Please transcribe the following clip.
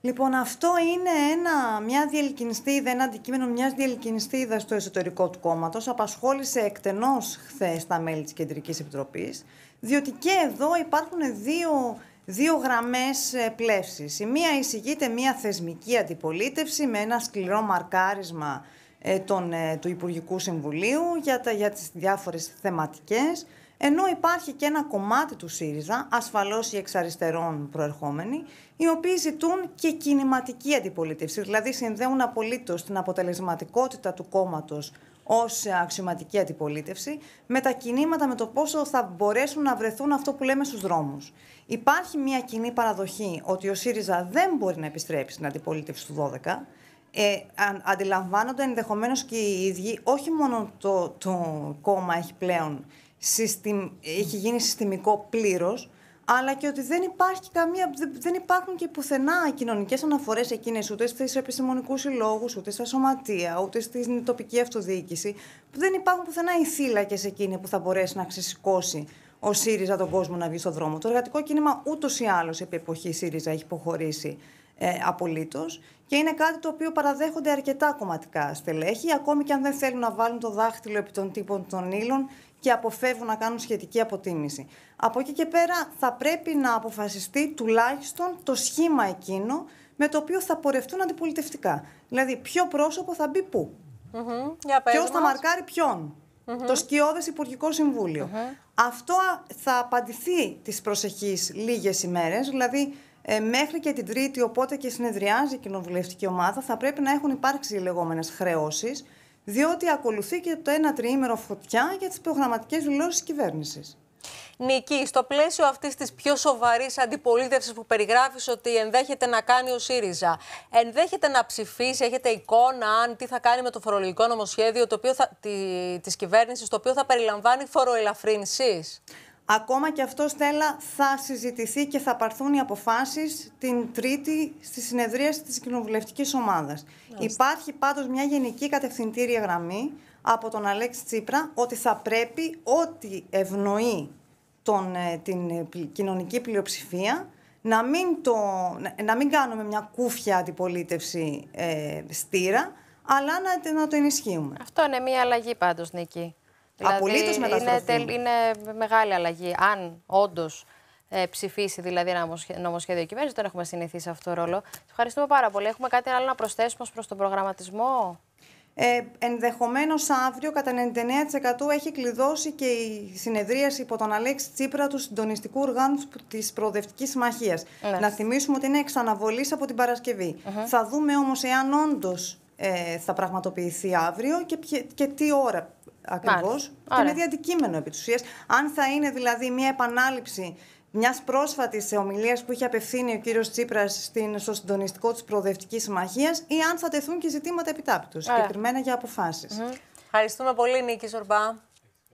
Λοιπόν, αυτό είναι ένα, μια ένα αντικείμενο μιας διελκυνστίδας στο εσωτερικό του κόμματος. Απασχόλησε εκτενώς χθες τα μέλη της Κεντρικής Επιτροπής, διότι και εδώ υπάρχουν δύο, δύο γραμμές ε, πλεύση. Η μία εισηγείται μια θεσμική αντιπολίτευση με ένα σκληρό μαρκάρισμα ε, ε, του Υπουργικού Συμβουλίου για, για τις διάφορες θεματικές. Ενώ υπάρχει και ένα κομμάτι του ΣΥΡΙΖΑ, ασφαλώς οι εξ προερχόμενοι, οι οποίοι ζητούν και κινηματική αντιπολίτευση. Δηλαδή, συνδέουν απολύτως την αποτελεσματικότητα του κόμματος ως αξιωματική αντιπολίτευση με τα κινήματα, με το πόσο θα μπορέσουν να βρεθούν αυτό που λέμε στους δρόμους. Υπάρχει μια κοινή παραδοχή ότι ο ΣΥΡΙΖΑ δεν μπορεί να επιστρέψει στην αντιπολίτευση του 12. Ε, αντιλαμβάνονται ενδεχομένως και οι ίδιοι, όχι μόνο το, το κόμμα έχει πλέον συστημ... έχει γίνει συστημικό πλήρως, αλλά και ότι δεν, υπάρχει καμία, δεν υπάρχουν και πουθενά κοινωνικές αναφορές εκείνες ούτε στις επιστημονικούς συλλόγους, ούτε στα σωματεία, ούτε στην τοπική αυτοδιοίκηση, που δεν υπάρχουν πουθενά οι θύλακες εκείνοι που θα μπορέσει να ξεσηκώσει ο ΣΥΡΙΖΑ τον κόσμο να βγει στον δρόμο. Το εργατικό κίνημα ούτως ή άλλως επί εποχής ΣΥΡΙΖΑ έχει υποχωρήσει ε, απολύτως. Και είναι κάτι το οποίο παραδέχονται αρκετά κομματικά στελέχη, ακόμη και αν δεν θέλουν να βάλουν το δάχτυλο επί των τύπων των ύλων και αποφεύγουν να κάνουν σχετική αποτίμηση. Από εκεί και πέρα θα πρέπει να αποφασιστεί τουλάχιστον το σχήμα εκείνο με το οποίο θα πορευτούν αντιπολιτευτικά. Δηλαδή, ποιο πρόσωπο θα μπει πού. Mm-hmm. Ποιο θα μαρκάρει ποιον. Το σκιώδες Υπουργικό Αυτό θα απαντηθεί τις προσεχείς λίγες ημέρες, δηλαδή ε, μέχρι και την Τρίτη, οπότε και συνεδριάζει η κοινοβουλευτική ομάδα, θα πρέπει να έχουν υπάρξει οι λεγόμενες χρεώσεις, διότι ακολουθεί και το ένα τριήμερο φωτιά για τις προγραμματικές δηλώσεις της κυβέρνησης. Νική, στο πλαίσιο αυτής της πιο σοβαρής αντιπολίτευσης που περιγράφεις ότι ενδέχεται να κάνει ο ΣΥΡΙΖΑ, ενδέχεται να ψηφίσει, έχετε εικόνα αν τι θα κάνει με το φορολογικό νομοσχέδιο τη κυβέρνησης, το οποίο θα περιλαμβάνει φοροελαφρύνσεις. Ακόμα και αυτό, Στέλλα, θα συζητηθεί και θα πάρθουν οι αποφάσεις την Τρίτη στη συνεδρίαση της κοινοβουλευτικής ομάδας. Υπάρχει πάντως μια γενική κατευθυντήρια γραμμή από τον Αλέξη Τσίπρα ότι θα πρέπει ό,τι ευνοεί τον, ε, την ε, κοινωνική πλειοψηφία να μην, το, να μην κάνουμε μια κούφια αντιπολίτευση ε, στήρα, αλλά να, να το ενισχύουμε. Αυτό είναι μια αλλαγή πάντως, Νίκη. Δηλαδή, Απολύτως Είναι, μεγάλη αλλαγή. Αν όντως ε, ψηφίσει δηλαδή ένα νομοσχέδιο κυβέρνηση, δεν έχουμε συνηθίσει αυτό το ρόλο. Σα ευχαριστούμε πάρα πολύ. Έχουμε κάτι άλλο να προσθέσουμε προς τον προγραμματισμό. Ε, Ενδεχομένως αύριο κατά 99% έχει κλειδώσει και η συνεδρίαση υπό τον Αλέξη Τσίπρα του συντονιστικού οργάνου της Προοδευτικής Συμμαχίας. Να θυμίσουμε ότι είναι εξαναβολής από την Παρασκευή. Θα δούμε όμως εάν όντως ε, θα πραγματοποιηθεί αύριο και, και τι ώρα ακριβώς Το και με τι αντικείμενο επί της Αν θα είναι δηλαδή μια επανάληψη μιας πρόσφατης ομιλίας που είχε απευθύνει ο κύριος Τσίπρας στο συντονιστικό της Προοδευτικής Συμμαχίας ή αν θα τεθούν και ζητήματα επιτάπητου, συγκεκριμένα για αποφάσεις. Ευχαριστούμε πολύ, Νίκη Σορμπά.